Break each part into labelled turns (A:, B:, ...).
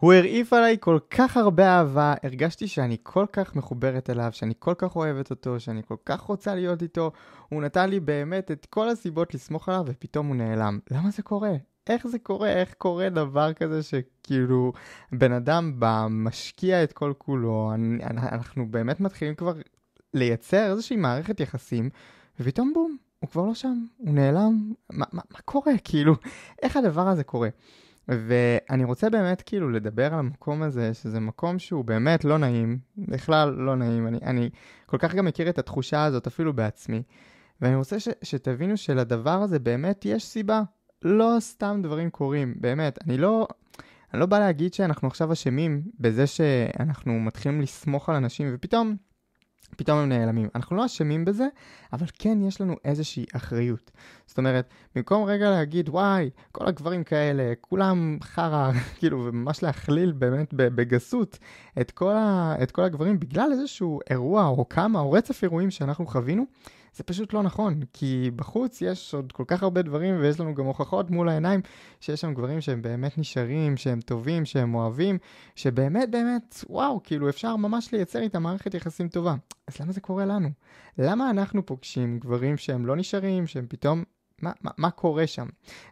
A: הוא הרעיף עליי כל כך הרבה אהבה, הרגשתי שאני כל כך מחוברת אליו, שאני כל כך אוהבת אותו, שאני כל כך רוצה להיות איתו. הוא נתן לי באמת את כל הסיבות לסמוך עליו, ופתאום הוא נעלם. למה זה קורה? איך זה קורה? איך קורה דבר כזה שכאילו בן אדם בא, משקיע את כל כולו, אני, אנחנו באמת מתחילים כבר לייצר איזושהי מערכת יחסים, ופתאום בום, הוא כבר לא שם, הוא נעלם, מה, מה, מה קורה? כאילו, איך הדבר הזה קורה? ואני רוצה באמת כאילו לדבר על המקום הזה, שזה מקום שהוא באמת לא נעים, בכלל לא נעים, אני, אני כל כך גם מכיר את התחושה הזאת אפילו בעצמי, ואני רוצה ש, שתבינו שלדבר הזה באמת יש סיבה, לא סתם דברים קורים, באמת, אני לא, אני לא בא להגיד שאנחנו עכשיו אשמים בזה שאנחנו מתחילים לסמוך על אנשים, ופתאום פתאום הם נעלמים. אנחנו לא אשמים בזה, אבל כן יש לנו איזושהי אחריות. זאת אומרת, במקום רגע להגיד, וואי, כל הגברים כאלה, כולם חרא, כאילו, וממש להכליל באמת בגסות את כל, ה, את כל הגברים בגלל איזשהו אירוע או כמה או רצף אירועים שאנחנו חווינו, זה פשוט לא נכון, כי בחוץ יש עוד כל כך הרבה דברים ויש לנו גם הוכחות מול העיניים שיש שם גברים שהם באמת נשארים, שהם טובים, שהם אוהבים, שבאמת באמת, וואו, כאילו אפשר ממש לייצר איתם מערכת יחסים טובה. אז למה זה קורה לנו? למה אנחנו פוגשים גברים שהם לא נשארים, שהם פתאום... מה, מה, מה קורה שם?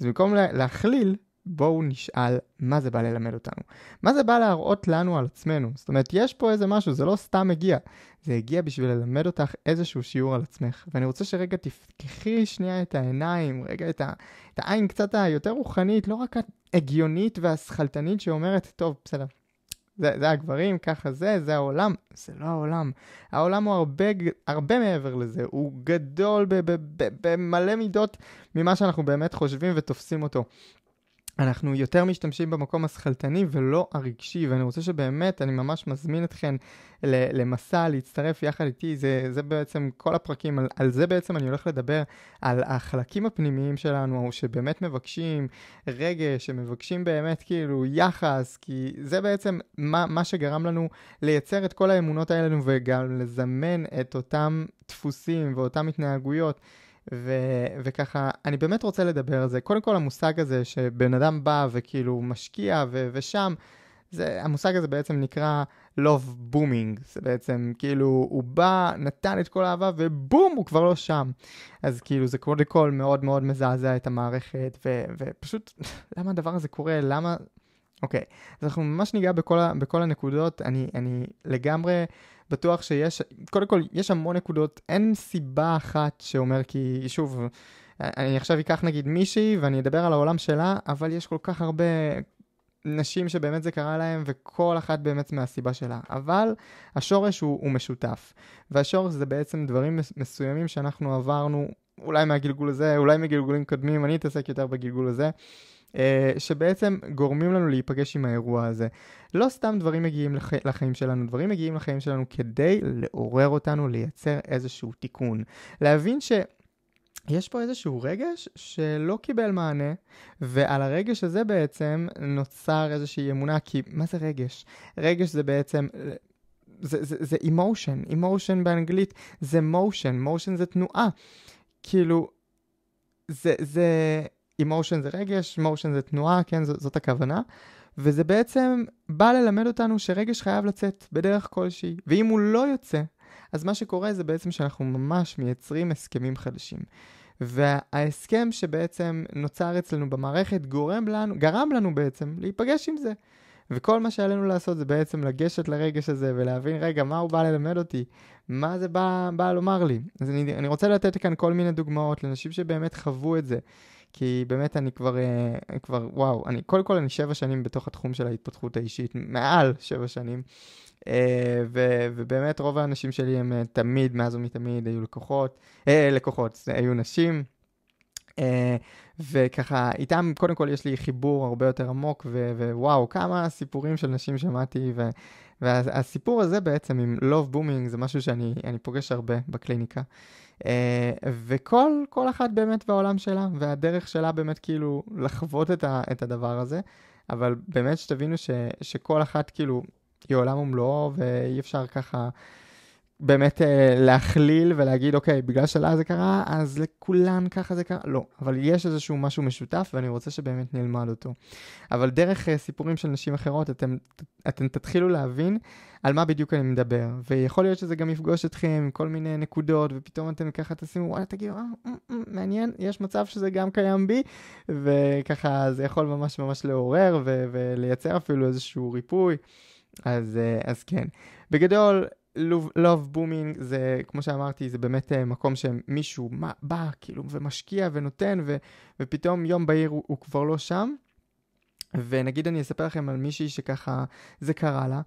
A: אז במקום לה, להכליל, בואו נשאל מה זה בא ללמד אותנו. מה זה בא להראות לנו על עצמנו? זאת אומרת, יש פה איזה משהו, זה לא סתם הגיע. זה הגיע בשביל ללמד אותך איזשהו שיעור על עצמך. ואני רוצה שרגע תפתחי שנייה את העיניים, רגע את, ה, את העין קצת היותר רוחנית, לא רק ההגיונית והשכלתנית שאומרת, טוב, בסדר. זה, זה הגברים, ככה זה, זה העולם. זה לא העולם. העולם הוא הרבה, הרבה מעבר לזה, הוא גדול במלא מידות ממה שאנחנו באמת חושבים ותופסים אותו. אנחנו יותר משתמשים במקום השכלתני ולא הרגשי, ואני רוצה שבאמת, אני ממש מזמין אתכם למסע, להצטרף יחד איתי, זה, זה בעצם כל הפרקים, על, על זה בעצם אני הולך לדבר, על החלקים הפנימיים שלנו, שבאמת מבקשים רגש, שמבקשים באמת כאילו יחס, כי זה בעצם מה, מה שגרם לנו לייצר את כל האמונות האלה וגם לזמן את אותם דפוסים ואותן התנהגויות. ו- וככה, אני באמת רוצה לדבר על זה. קודם כל המושג הזה שבן אדם בא וכאילו משקיע ו- ושם, זה, המושג הזה בעצם נקרא love booming, זה בעצם כאילו הוא בא, נתן את כל האהבה ובום, הוא כבר לא שם. אז כאילו זה קודם כל מאוד מאוד מזעזע את המערכת ו- ופשוט למה הדבר הזה קורה? למה אוקיי, okay. אז אנחנו ממש ניגע בכל, ה, בכל הנקודות, אני, אני לגמרי בטוח שיש, קודם כל, יש המון נקודות, אין סיבה אחת שאומר כי, שוב, אני עכשיו אקח נגיד מישהי ואני אדבר על העולם שלה, אבל יש כל כך הרבה נשים שבאמת זה קרה להן, וכל אחת באמת מהסיבה שלה. אבל השורש הוא, הוא משותף, והשורש זה בעצם דברים מסוימים שאנחנו עברנו אולי מהגלגול הזה, אולי מגלגולים קודמים, אני אתעסק יותר בגלגול הזה, אה, שבעצם גורמים לנו להיפגש עם האירוע הזה. לא סתם דברים מגיעים לח... לחיים שלנו, דברים מגיעים לחיים שלנו כדי לעורר אותנו לייצר איזשהו תיקון. להבין ש... יש פה איזשהו רגש שלא קיבל מענה, ועל הרגש הזה בעצם נוצר איזושהי אמונה, כי מה זה רגש? רגש זה בעצם זה, זה, זה emotion, emotion באנגלית זה motion, motion זה תנועה. כאילו, זה, זה, אמושן זה רגש, אמושן זה תנועה, כן, ז, זאת הכוונה. וזה בעצם בא ללמד אותנו שרגש חייב לצאת בדרך כלשהי, ואם הוא לא יוצא, אז מה שקורה זה בעצם שאנחנו ממש מייצרים הסכמים חדשים. וההסכם שבעצם נוצר אצלנו במערכת גורם לנו, גרם לנו בעצם להיפגש עם זה. וכל מה שעלינו לעשות זה בעצם לגשת לרגש הזה ולהבין, רגע, מה הוא בא ללמד אותי? מה זה בא, בא לומר לי? אז אני, אני רוצה לתת כאן כל מיני דוגמאות לנשים שבאמת חוו את זה. כי באמת אני כבר, אה, כבר וואו, אני קודם כל אני שבע שנים בתוך התחום של ההתפתחות האישית, מעל שבע שנים. אה, ו- ובאמת רוב האנשים שלי הם אה, תמיד, מאז ומתמיד, היו לקוחות, uh, לקוחות, היו נשים. אה, וככה, איתם קודם כל יש לי חיבור הרבה יותר עמוק, ו- ווואו, כמה סיפורים של נשים שמעתי, ו- והסיפור הזה בעצם עם Love Booming זה משהו שאני פוגש הרבה בקליניקה. Uh, וכל אחת באמת בעולם שלה, והדרך שלה באמת כאילו לחוות את, ה- את הדבר הזה, אבל באמת שתבינו ש- שכל אחת כאילו היא עולם ומלואו, ואי אפשר ככה... באמת אה, להכליל ולהגיד, אוקיי, בגלל שלה זה קרה, אז לכולן ככה זה קרה, לא. אבל יש איזשהו משהו משותף, ואני רוצה שבאמת נלמד אותו. אבל דרך אה, סיפורים של נשים אחרות, אתם, אתם תתחילו להבין על מה בדיוק אני מדבר. ויכול להיות שזה גם יפגוש אתכם עם כל מיני נקודות, ופתאום אתם ככה תשימו, וואלה, תגידו, אה, אה, אה מעניין, יש מצב שזה גם קיים בי, וככה זה יכול ממש ממש לעורר, ולייצר אפילו איזשהו ריפוי. אז, אה, אז כן. בגדול, לוב בומינג זה, כמו שאמרתי, זה באמת אה, מקום שמישהו מה, בא כאילו ומשקיע ונותן ו, ופתאום יום בהיר הוא, הוא כבר לא שם. ונגיד אני אספר לכם על מישהי שככה זה קרה לה,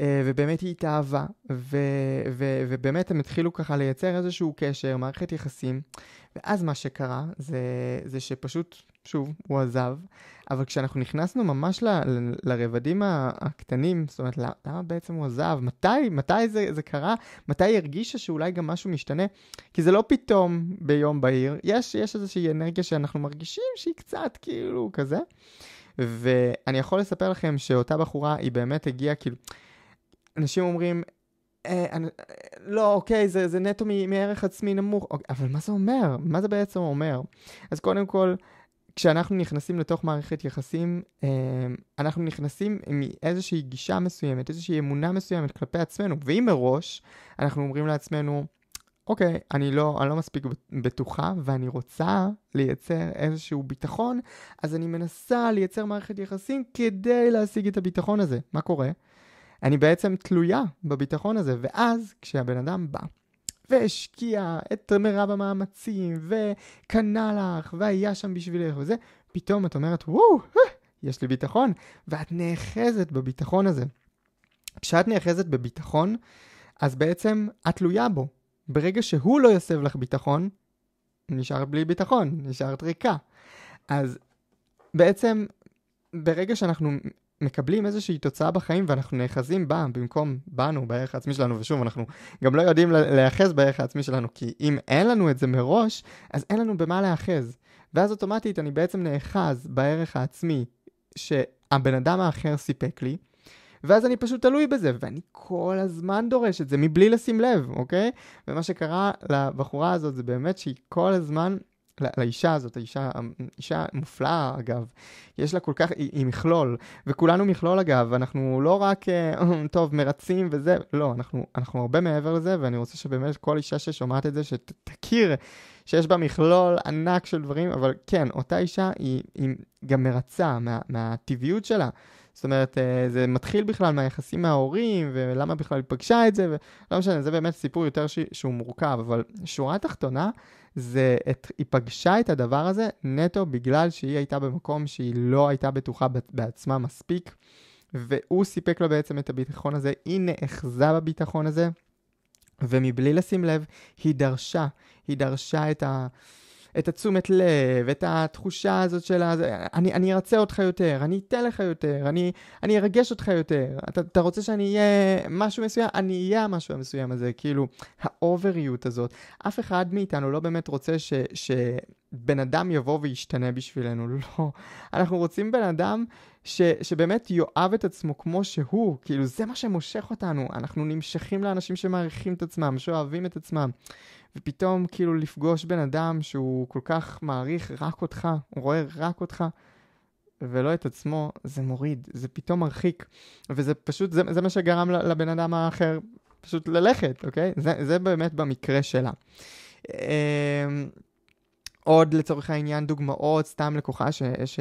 A: אה, ובאמת היא התאהבה, ו- ו- ובאמת הם התחילו ככה לייצר איזשהו קשר, מערכת יחסים, ואז מה שקרה זה, זה שפשוט שוב, הוא עזב, אבל כשאנחנו נכנסנו ממש ל, ל, לרבדים הקטנים, זאת אומרת, למה בעצם הוא עזב? מתי, מתי זה, זה קרה? מתי היא הרגישה שאולי גם משהו משתנה? כי זה לא פתאום ביום בהיר, יש, יש איזושהי אנרגיה שאנחנו מרגישים שהיא קצת כאילו כזה, ואני יכול לספר לכם שאותה בחורה, היא באמת הגיעה כאילו... אנשים אומרים, אה, אני, לא, אוקיי, זה, זה נטו מערך עצמי נמוך, אוקיי, אבל מה זה אומר? מה זה בעצם אומר? אז קודם כל, כשאנחנו נכנסים לתוך מערכת יחסים, אה, אנחנו נכנסים מאיזושהי גישה מסוימת, איזושהי אמונה מסוימת כלפי עצמנו, ואם מראש אנחנו אומרים לעצמנו, אוקיי, אני לא, אני לא מספיק בטוחה ואני רוצה לייצר איזשהו ביטחון, אז אני מנסה לייצר מערכת יחסים כדי להשיג את הביטחון הזה. מה קורה? אני בעצם תלויה בביטחון הזה, ואז כשהבן אדם בא והשקיע את מרב המאמצים, וקנה לך, והיה שם בשבילך וזה, פתאום את אומרת, וואו, אה, יש לי ביטחון, ואת נאחזת בביטחון הזה. כשאת נאחזת בביטחון, אז בעצם את תלויה בו. ברגע שהוא לא יסב לך ביטחון, נשארת בלי ביטחון, נשארת ריקה. אז בעצם ברגע שאנחנו מקבלים איזושהי תוצאה בחיים ואנחנו נאחזים בה במקום בנו, בערך העצמי שלנו, ושוב, אנחנו גם לא יודעים להיאחז בערך העצמי שלנו, כי אם אין לנו את זה מראש, אז אין לנו במה להיאחז. ואז אוטומטית אני בעצם נאחז בערך העצמי שהבן אדם האחר סיפק לי, ואז אני פשוט תלוי בזה, ואני כל הזמן דורש את זה מבלי לשים לב, אוקיי? ומה שקרה לבחורה הזאת זה באמת שהיא כל הזמן לאישה הזאת, האישה, אישה מופלאה אגב, יש לה כל כך, היא, היא מכלול, וכולנו מכלול אגב, אנחנו לא רק, אה, טוב, מרצים וזה, לא, אנחנו, אנחנו הרבה מעבר לזה, ואני רוצה שבאמת כל אישה ששומעת את זה, שתכיר שיש בה מכלול ענק של דברים, אבל כן, אותה אישה היא, היא גם מרצה מה, מהטבעיות שלה. זאת אומרת, אה, זה מתחיל בכלל מהיחסים מההורים, ולמה בכלל היא פגשה את זה, ולא משנה, זה באמת סיפור יותר ש... שהוא מורכב, אבל שורה תחתונה, זה, את, היא פגשה את הדבר הזה נטו בגלל שהיא הייתה במקום שהיא לא הייתה בטוחה בעצמה מספיק, והוא סיפק לה בעצם את הביטחון הזה, היא נאחזה בביטחון הזה, ומבלי לשים לב, היא דרשה, היא דרשה את ה... את התשומת לב, את התחושה הזאת של ה... אני, אני ארצה אותך יותר, אני אתן לך יותר, אני, אני ארגש אותך יותר. אתה, אתה רוצה שאני אהיה משהו מסוים? אני אהיה המשהו המסוים הזה. כאילו, האובריות הזאת. אף אחד מאיתנו לא באמת רוצה ש... שבן אדם יבוא וישתנה בשבילנו, לא. אנחנו רוצים בן אדם ש, שבאמת יאהב את עצמו כמו שהוא, כאילו זה מה שמושך אותנו, אנחנו נמשכים לאנשים שמעריכים את עצמם, שאוהבים את עצמם. ופתאום כאילו לפגוש בן אדם שהוא כל כך מעריך רק אותך, הוא רואה רק אותך, ולא את עצמו, זה מוריד, זה פתאום מרחיק. וזה פשוט, זה, זה מה שגרם לבן אדם האחר פשוט ללכת, אוקיי? זה, זה באמת במקרה שלה. אמ, עוד לצורך העניין דוגמאות, סתם לקוחה ש, ש,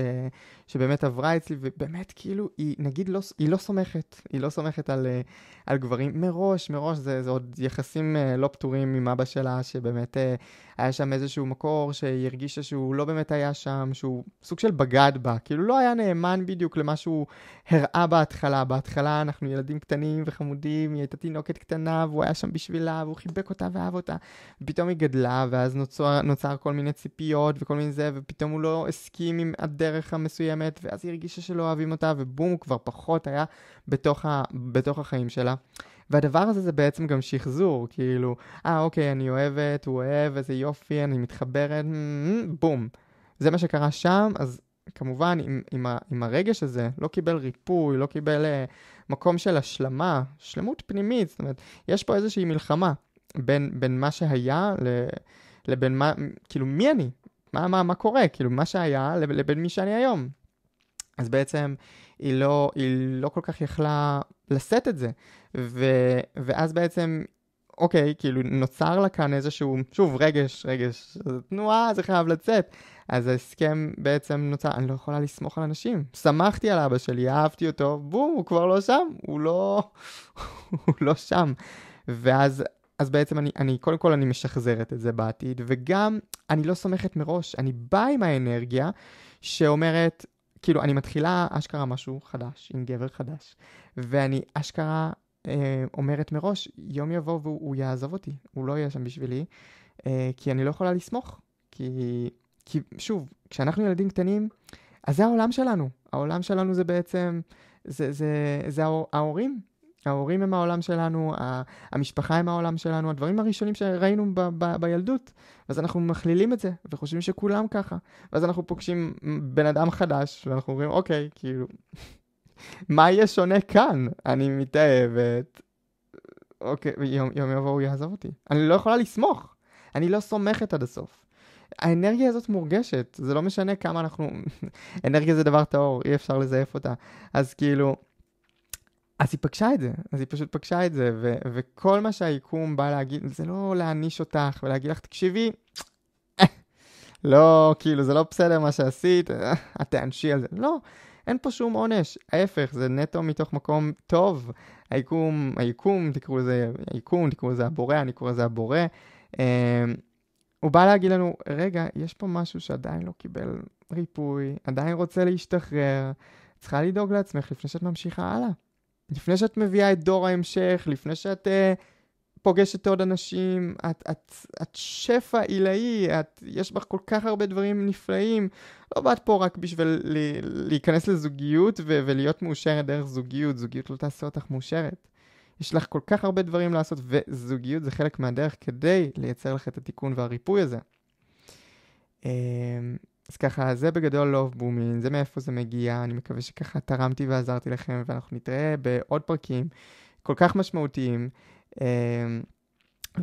A: שבאמת עברה אצלי, ובאמת כאילו, היא נגיד לא, היא לא סומכת, היא לא סומכת על, אה, על גברים מראש, מראש, זה, זה עוד יחסים אה, לא פתורים עם אבא שלה, שבאמת אה, היה שם איזשהו מקור שהיא הרגישה שהוא לא באמת היה שם, שהוא סוג של בגד בה, כאילו לא היה נאמן בדיוק למה שהוא הראה בהתחלה. בהתחלה אנחנו ילדים קטנים וחמודים, היא הייתה תינוקת קטנה, והוא היה שם בשבילה, והוא חיבק אותה ואהב אותה. ופתאום היא גדלה, ואז נוצר, נוצר כל מיני ציפיות וכל מיני זה, ופתאום הוא לא הסכים עם הדרך המסוימת. מסוימת, ואז היא הרגישה שלא אוהבים אותה, ובום, הוא כבר פחות היה בתוך, ה, בתוך החיים שלה. והדבר הזה זה בעצם גם שחזור, כאילו, אה, ah, אוקיי, אני אוהבת, הוא אוהב, איזה יופי, אני מתחברת, בום. זה מה שקרה שם, אז כמובן, עם, עם, ה, עם הרגש הזה, לא קיבל ריפוי, לא קיבל uh, מקום של השלמה, שלמות פנימית, זאת אומרת, יש פה איזושהי מלחמה בין, בין מה שהיה ל, לבין מה, כאילו, מי אני? מה, מה, מה קורה? כאילו, מה שהיה לבין מי שאני היום. אז בעצם היא לא, היא לא כל כך יכלה לשאת את זה. ו, ואז בעצם, אוקיי, כאילו נוצר לה כאן איזשהו, שוב, רגש, רגש, תנועה, זה חייב לצאת. אז ההסכם בעצם נוצר, אני לא יכולה לסמוך על אנשים. שמחתי על אבא שלי, אהבתי אותו, בום, הוא כבר לא שם, הוא לא, הוא לא שם. ואז אז בעצם אני, אני, קודם כל אני משחזרת את זה בעתיד, וגם אני לא סומכת מראש, אני באה עם האנרגיה שאומרת, כאילו, אני מתחילה אשכרה משהו חדש, עם גבר חדש, ואני אשכרה אה, אומרת מראש, יום יבוא והוא יעזוב אותי, הוא לא יהיה שם בשבילי, אה, כי אני לא יכולה לסמוך. כי, כי שוב, כשאנחנו ילדים קטנים, אז זה העולם שלנו. העולם שלנו זה בעצם, זה, זה, זה זה ההורים. ההורים הם העולם שלנו, המשפחה הם העולם שלנו, הדברים הראשונים שראינו ב- ב- בילדות. אז אנחנו מכלילים את זה, וחושבים שכולם ככה. ואז אנחנו פוגשים בן אדם חדש, ואנחנו אומרים, אוקיי, כאילו, מה יהיה שונה כאן? אני מתאהבת. אוקיי, יום, יום יבוא הוא יעזוב אותי. אני לא יכולה לסמוך. אני לא סומכת עד הסוף. האנרגיה הזאת מורגשת, זה לא משנה כמה אנחנו... אנרגיה זה דבר טהור, אי אפשר לזייף אותה. אז כאילו... אז היא פגשה את זה, אז היא פשוט פגשה את זה, ו- וכל מה שהיקום בא להגיד, זה לא להעניש אותך ולהגיד לך, תקשיבי, לא, כאילו, זה לא בסדר מה שעשית, את תענשי על זה. לא, אין פה שום עונש, ההפך, זה נטו מתוך מקום טוב. היקום, היקום, תקראו לזה היקום, תקראו לזה הבורא, אני קורא לזה הבורא. אמ, הוא בא להגיד לנו, רגע, יש פה משהו שעדיין לא קיבל ריפוי, עדיין רוצה להשתחרר, צריכה לדאוג לעצמך לפני שאת ממשיכה הלאה. לפני שאת מביאה את דור ההמשך, לפני שאת uh, פוגשת עוד אנשים, את, את, את שפע עילאי, את, יש בך כל כך הרבה דברים נפלאים. לא באת פה רק בשביל לי, להיכנס לזוגיות ו, ולהיות מאושרת דרך זוגיות, זוגיות לא תעשה אותך מאושרת. יש לך כל כך הרבה דברים לעשות, וזוגיות זה חלק מהדרך כדי לייצר לך את התיקון והריפוי הזה. אמ, אז ככה, זה בגדול לוב בומין, זה מאיפה זה מגיע, אני מקווה שככה תרמתי ועזרתי לכם, ואנחנו נתראה בעוד פרקים כל כך משמעותיים. אמ,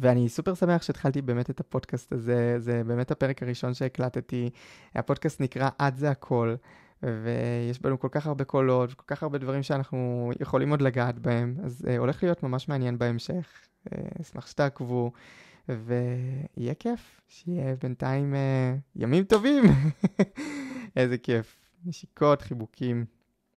A: ואני סופר שמח שהתחלתי באמת את הפודקאסט הזה, זה באמת הפרק הראשון שהקלטתי. הפודקאסט נקרא "את זה הכל", ויש בנו כל כך הרבה קולות, כל כך הרבה דברים שאנחנו יכולים עוד לגעת בהם, אז אה, הולך להיות ממש מעניין בהמשך. אה, אשמח שתעקבו. ויהיה כיף, שיהיה בינתיים uh, ימים טובים. איזה כיף. נשיקות, חיבוקים.